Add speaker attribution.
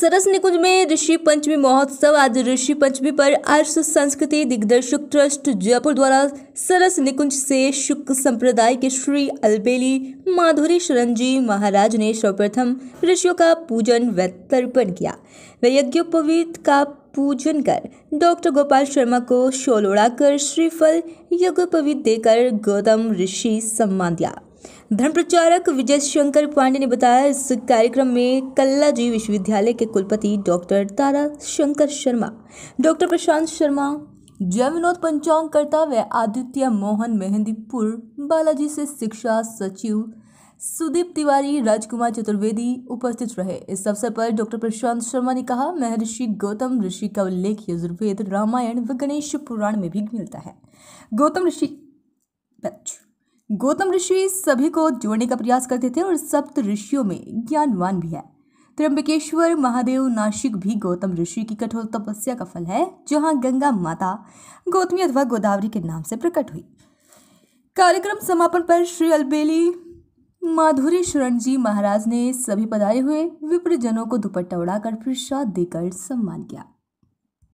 Speaker 1: सरस निकुंज में ऋषि पंचमी महोत्सव आज ऋषि पंचमी पर आर्ष संस्कृति दिग्दर्शक ट्रस्ट जयपुर द्वारा सरस निकुंज से शुक्र संप्रदाय के श्री अल्बेली माधुरी शरण जी महाराज ने सर्वप्रथम ऋषियों का पूजन व तर्पण किया व यज्ञोपवीत का पूजन कर डॉक्टर गोपाल शर्मा को शोल उड़ाकर श्रीफल यज्ञोपवीत देकर गौतम ऋषि सम्मान दिया धर्म प्रचारक विजय शंकर पांडे ने बताया इस कार्यक्रम में कल्ला जी विश्वविद्यालय के कुलपति डॉक्टर तारा शंकर शर्मा डॉक्टर प्रशांत शर्मा जय विनोद पंचांगकर्ता व आदित्य मोहन मेहंदीपुर बालाजी से शिक्षा सचिव सुदीप तिवारी राजकुमार चतुर्वेदी उपस्थित रहे इस अवसर पर डॉक्टर प्रशांत शर्मा ने कहा महर्षि गौतम ऋषि का उल्लेख यजुर्वेद रामायण व गणेश पुराण में भी मिलता है गौतम ऋषि गौतम ऋषि सभी को जोड़ने का प्रयास करते थे और सप्त ऋषियों में ज्ञानवान भी है त्र्यंबकेश्वर महादेव नाशिक भी गौतम ऋषि की कठोर तपस्या का फल है जहाँ गंगा माता गौतमी अथवा गोदावरी के नाम से प्रकट हुई कार्यक्रम समापन पर श्री अलबेली माधुरी शरण जी महाराज ने सभी पधारे हुए विप्रजनों को दुपट्टा उड़ाकर प्रसाद देकर सम्मान किया